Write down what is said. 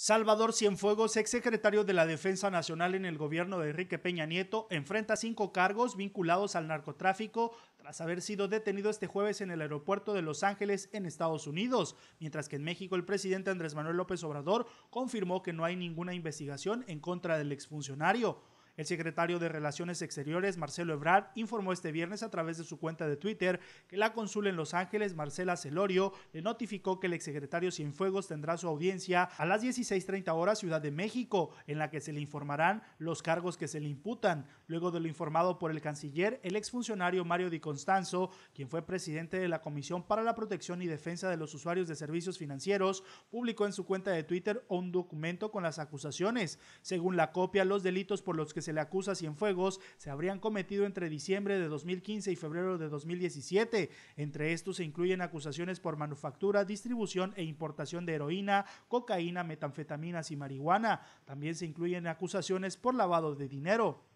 Salvador Cienfuegos, exsecretario de la Defensa Nacional en el gobierno de Enrique Peña Nieto, enfrenta cinco cargos vinculados al narcotráfico tras haber sido detenido este jueves en el aeropuerto de Los Ángeles, en Estados Unidos, mientras que en México el presidente Andrés Manuel López Obrador confirmó que no hay ninguna investigación en contra del exfuncionario. El secretario de Relaciones Exteriores, Marcelo Ebrard, informó este viernes a través de su cuenta de Twitter que la Cónsul en Los Ángeles, Marcela Celorio, le notificó que el exsecretario Cienfuegos tendrá su audiencia a las 16.30 horas Ciudad de México, en la que se le informarán los cargos que se le imputan. Luego de lo informado por el canciller, el exfuncionario Mario Di Constanzo, quien fue presidente de la Comisión para la Protección y Defensa de los Usuarios de Servicios Financieros, publicó en su cuenta de Twitter un documento con las acusaciones. Según la copia, los delitos por los que se se le acusa fuegos se habrían cometido entre diciembre de 2015 y febrero de 2017. Entre estos se incluyen acusaciones por manufactura, distribución e importación de heroína, cocaína, metanfetaminas y marihuana. También se incluyen acusaciones por lavado de dinero.